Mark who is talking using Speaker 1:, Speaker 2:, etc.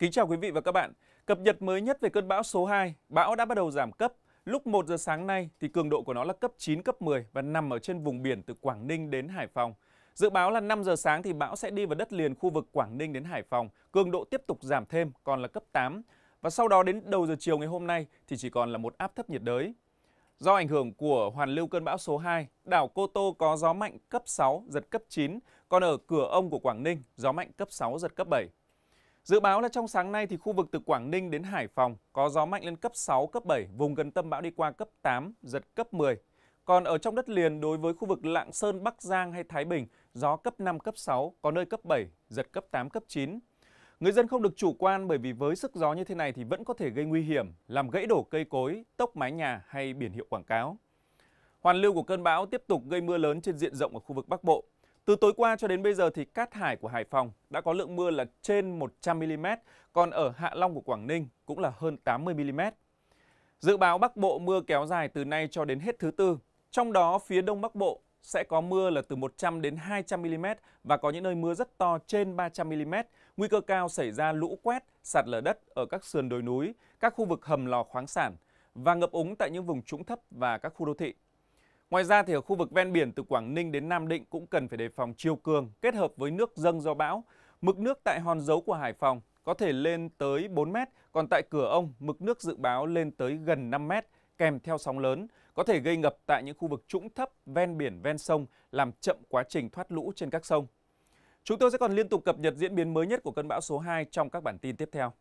Speaker 1: Kính chào quý vị và các bạn. Cập nhật mới nhất về cơn bão số 2, bão đã bắt đầu giảm cấp. Lúc 1 giờ sáng nay thì cường độ của nó là cấp 9, cấp 10 và nằm ở trên vùng biển từ Quảng Ninh đến Hải Phòng. Dự báo là 5 giờ sáng thì bão sẽ đi vào đất liền khu vực Quảng Ninh đến Hải Phòng, cường độ tiếp tục giảm thêm còn là cấp 8 và sau đó đến đầu giờ chiều ngày hôm nay thì chỉ còn là một áp thấp nhiệt đới. Do ảnh hưởng của hoàn lưu cơn bão số 2, đảo Cô Tô có gió mạnh cấp 6, giật cấp 9, còn ở cửa ông của Quảng Ninh gió mạnh cấp 6, giật cấp 7. Dự báo là trong sáng nay thì khu vực từ Quảng Ninh đến Hải Phòng có gió mạnh lên cấp 6, cấp 7, vùng gần tâm bão đi qua cấp 8, giật cấp 10. Còn ở trong đất liền đối với khu vực Lạng Sơn, Bắc Giang hay Thái Bình, gió cấp 5, cấp 6, có nơi cấp 7, giật cấp 8, cấp 9. Người dân không được chủ quan bởi vì với sức gió như thế này thì vẫn có thể gây nguy hiểm, làm gãy đổ cây cối, tốc mái nhà hay biển hiệu quảng cáo. Hoàn lưu của cơn bão tiếp tục gây mưa lớn trên diện rộng ở khu vực Bắc Bộ. Từ tối qua cho đến bây giờ thì cát hải của Hải Phòng đã có lượng mưa là trên 100 mm, còn ở Hạ Long của Quảng Ninh cũng là hơn 80 mm. Dự báo Bắc Bộ mưa kéo dài từ nay cho đến hết thứ tư, trong đó phía Đông Bắc Bộ sẽ có mưa là từ 100 đến 200 mm và có những nơi mưa rất to trên 300 mm, nguy cơ cao xảy ra lũ quét, sạt lở đất ở các sườn đồi núi, các khu vực hầm lò khoáng sản và ngập úng tại những vùng trũng thấp và các khu đô thị. Ngoài ra thì ở khu vực ven biển từ Quảng Ninh đến Nam Định cũng cần phải đề phòng chiều cường kết hợp với nước dâng do bão. Mực nước tại hòn dấu của Hải Phòng có thể lên tới 4 mét, còn tại cửa ông mực nước dự báo lên tới gần 5 mét kèm theo sóng lớn, có thể gây ngập tại những khu vực trũng thấp, ven biển, ven sông, làm chậm quá trình thoát lũ trên các sông. Chúng tôi sẽ còn liên tục cập nhật diễn biến mới nhất của cơn bão số 2 trong các bản tin tiếp theo.